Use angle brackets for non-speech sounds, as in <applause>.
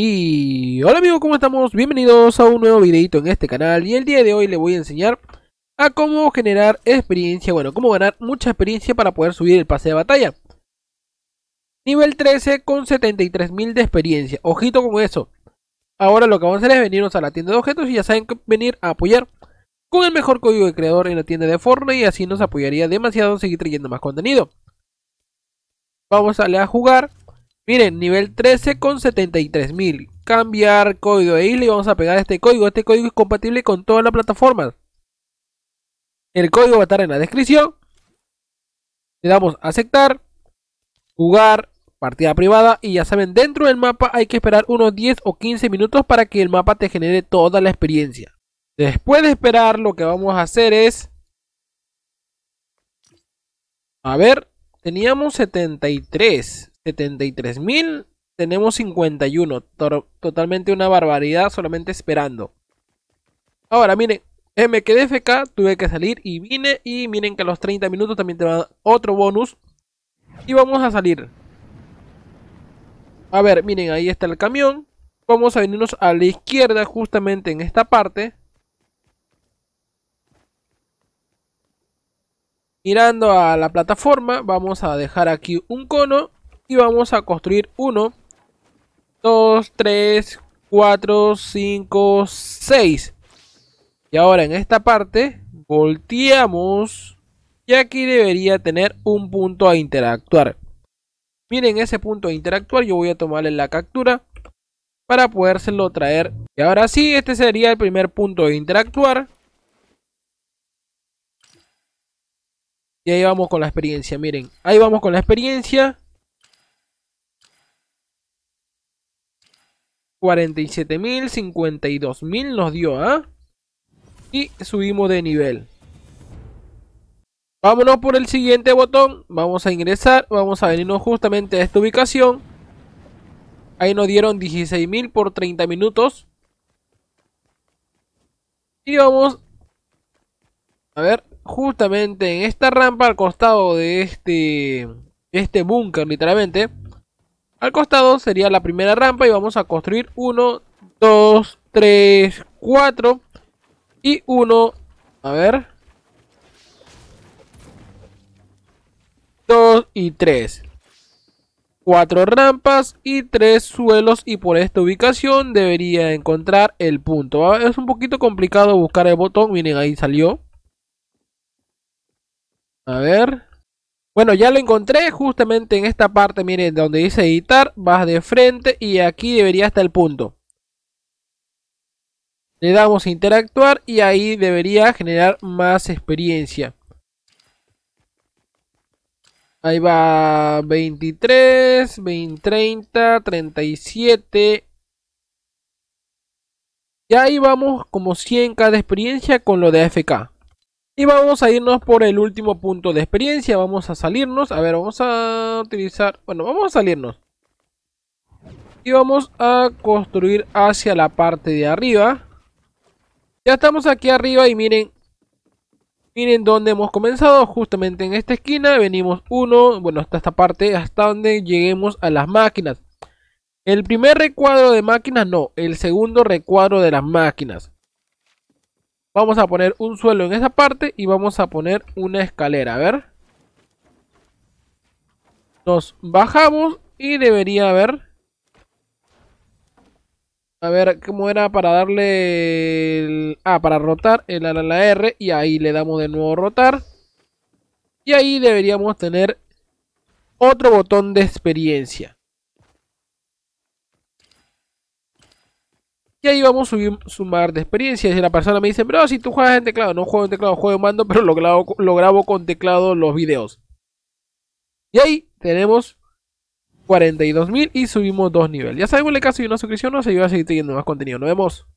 Y hola amigos, ¿cómo estamos? Bienvenidos a un nuevo videito en este canal y el día de hoy les voy a enseñar a cómo generar experiencia, bueno, cómo ganar mucha experiencia para poder subir el pase de batalla. Nivel 13 con 73.000 de experiencia, ojito con eso. Ahora lo que vamos a hacer es venirnos a la tienda de objetos y ya saben venir a apoyar con el mejor código de creador en la tienda de Fortnite y así nos apoyaría demasiado seguir trayendo más contenido. Vamos a darle a jugar Miren, nivel 13 con 73.000. Cambiar código de isla y vamos a pegar este código. Este código es compatible con todas las plataformas. El código va a estar en la descripción. Le damos a aceptar. Jugar. Partida privada. Y ya saben, dentro del mapa hay que esperar unos 10 o 15 minutos para que el mapa te genere toda la experiencia. Después de esperar, lo que vamos a hacer es... A ver, teníamos 73. 73.000, Tenemos 51. totalmente una barbaridad. Solamente esperando. Ahora, miren. Eh, me quedé FK. Tuve que salir y vine. Y miren que a los 30 minutos también te va otro bonus. Y vamos a salir. A ver, miren. Ahí está el camión. Vamos a venirnos a la izquierda. Justamente en esta parte. Mirando a la plataforma, vamos a dejar aquí un cono y vamos a construir 1, 2, 3, 4, 5, 6. Y ahora en esta parte volteamos y aquí debería tener un punto a interactuar. Miren ese punto a interactuar, yo voy a tomarle la captura para podérselo traer. Y ahora sí, este sería el primer punto de interactuar. Y ahí vamos con la experiencia, miren. Ahí vamos con la experiencia. 47.000, 52.000 nos dio, ¿ah? Y subimos de nivel. Vámonos por el siguiente botón. Vamos a ingresar. Vamos a venirnos justamente a esta ubicación. Ahí nos dieron 16.000 por 30 minutos. Y vamos a ver justamente en esta rampa al costado de este, este búnker literalmente. Al costado sería la primera rampa y vamos a construir 1, 2, 3, 4 y 1, a ver, 2 y 3. 4 rampas y 3 suelos y por esta ubicación debería encontrar el punto. Ah, es un poquito complicado buscar el botón, miren ahí salió. A ver, bueno, ya lo encontré justamente en esta parte, miren, donde dice editar, vas de frente y aquí debería estar el punto. Le damos a interactuar y ahí debería generar más experiencia. Ahí va 23, 20, 30, 37. Y ahí vamos como 100 k de experiencia con lo de FK. Y vamos a irnos por el último punto de experiencia. Vamos a salirnos. A ver, vamos a utilizar... Bueno, vamos a salirnos. Y vamos a construir hacia la parte de arriba. Ya estamos aquí arriba y miren. Miren dónde hemos comenzado. Justamente en esta esquina. Venimos uno. Bueno, hasta esta parte. Hasta donde lleguemos a las máquinas. El primer recuadro de máquinas no. El segundo recuadro de las máquinas. Vamos a poner un suelo en esa parte y vamos a poner una escalera. A ver. Nos bajamos y debería haber... A ver, ¿cómo era para darle Ah, para rotar el ala la R y ahí le damos de nuevo rotar. Y ahí deberíamos tener otro botón de experiencia. Y ahí vamos a subir, sumar de experiencias. Y la persona me dice, pero si tú juegas en teclado, no juego en teclado, juego en mando, <laughs> pero lo grabo, lo grabo con teclado los videos. Y ahí tenemos 42.000 y subimos dos niveles. Ya sabemos, el caso de una suscripción nos ayuda a seguir teniendo más contenido. Nos vemos.